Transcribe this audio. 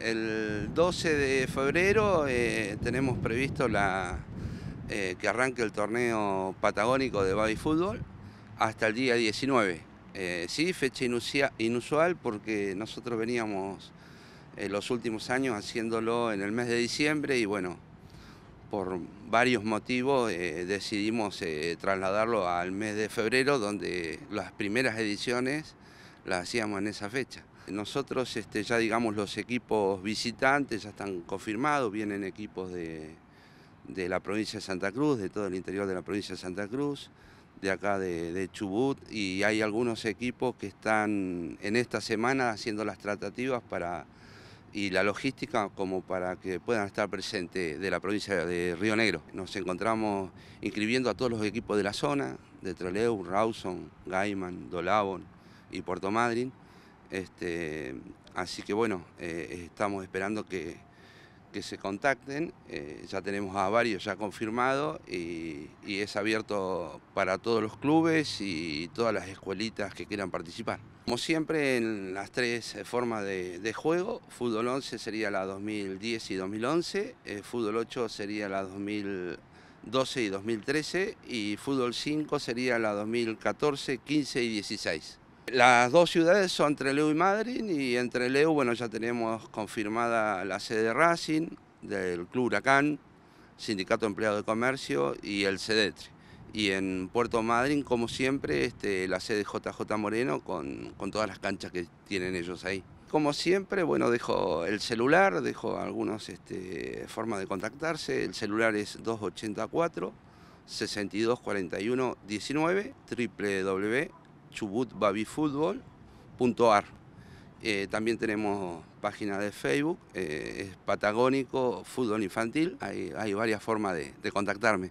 El 12 de febrero eh, tenemos previsto la, eh, que arranque el torneo patagónico de baby fútbol hasta el día 19. Eh, sí, fecha inusual porque nosotros veníamos los últimos años haciéndolo en el mes de diciembre y bueno, por varios motivos decidimos trasladarlo al mes de febrero donde las primeras ediciones ...la hacíamos en esa fecha. Nosotros este, ya digamos los equipos visitantes ya están confirmados, vienen equipos de, la provincia de Santa Cruz, de todo el interior de la provincia de Santa Cruz, de acá de, Chubut y hay algunos equipos que están en esta semana haciendo las tratativas para y la logística como para que puedan estar presentes de la provincia de Río Negro. Nos encontramos inscribiendo a todos los equipos de la zona, de Troleu, Rawson, Gaiman, Dolabon, y Puerto Madryn. Este, así que bueno, eh, estamos esperando que, que se contacten. Eh, ya tenemos a varios ya confirmados y, es abierto para todos los clubes y todas las escuelitas que quieran participar. Como siempre, en las tres formas de, juego, fútbol 11 sería la 2010 y 2011, eh, fútbol 8 sería la 2012 y 2013 y fútbol 5 sería la 2014, 15 y 16. Las dos ciudades son Trelew y Madrid y en Trelew bueno, ya tenemos confirmada la sede Racing, del Club Huracán, Sindicato Empleado de Comercio y el CEDETRI. Y en Puerto Madryn, como siempre, este, la sede JJ Moreno con, todas las canchas que tienen ellos ahí. Como siempre, bueno, dejo el celular, dejo algunas este, formas de contactarse. El celular es 284 6241 19 www chubutbabifutbol.ar. Eh, también tenemos página de Facebook, eh, es Patagónico Fútbol Infantil, hay, varias formas de contactarme.